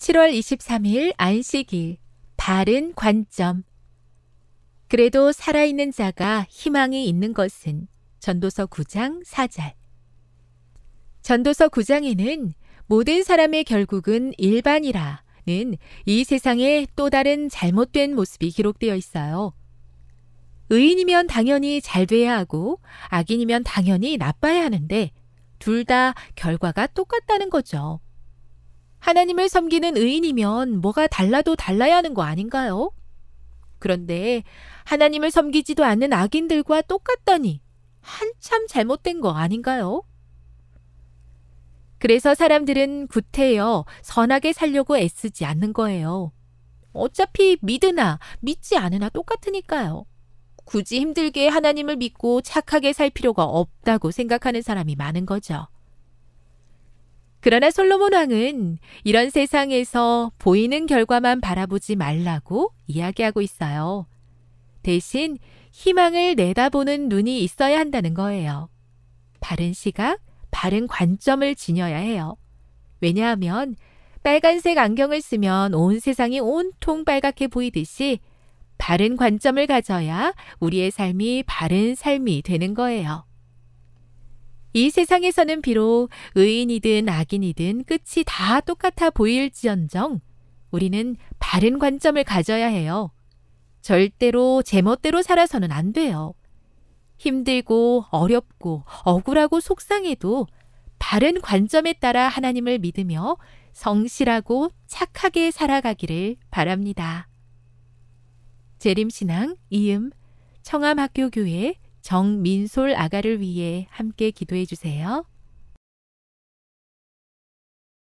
7월 23일 안식일 바른 관점 그래도 살아있는 자가 희망이 있는 것은 전도서 9장 4절 전도서 9장에는 모든 사람의 결국은 일반이라는 이 세상의 또 다른 잘못된 모습이 기록되어 있어요. 의인이면 당연히 잘 돼야 하고 악인이면 당연히 나빠야 하는데 둘 다 결과가 똑같다는 거죠. 하나님을 섬기는 의인이면 뭐가 달라도 달라야 하는 거 아닌가요? 그런데 하나님을 섬기지도 않는 악인들과 똑같더니 한참 잘못된 거 아닌가요? 그래서 사람들은 구태여 선하게 살려고 애쓰지 않는 거예요. 어차피 믿으나 믿지 않으나 똑같으니까요. 굳이 힘들게 하나님을 믿고 착하게 살 필요가 없다고 생각하는 사람이 많은 거죠. 그러나 솔로몬 왕은 이런 세상에서 보이는 결과만 바라보지 말라고 이야기하고 있어요. 대신 희망을 내다보는 눈이 있어야 한다는 거예요. 바른 시각, 바른 관점을 지녀야 해요. 왜냐하면 빨간색 안경을 쓰면 온 세상이 온통 빨갛게 보이듯이 바른 관점을 가져야 우리의 삶이 바른 삶이 되는 거예요. 이 세상에서는 비록 의인이든 악인이든 끝이 다 똑같아 보일지언정 우리는 바른 관점을 가져야 해요. 절대로 제멋대로 살아서는 안 돼요. 힘들고 어렵고 억울하고 속상해도 바른 관점에 따라 하나님을 믿으며 성실하고 착하게 살아가기를 바랍니다. 재림신앙 이음 청암학교교회 정민솔 아가를 위해 함께 기도해 주세요.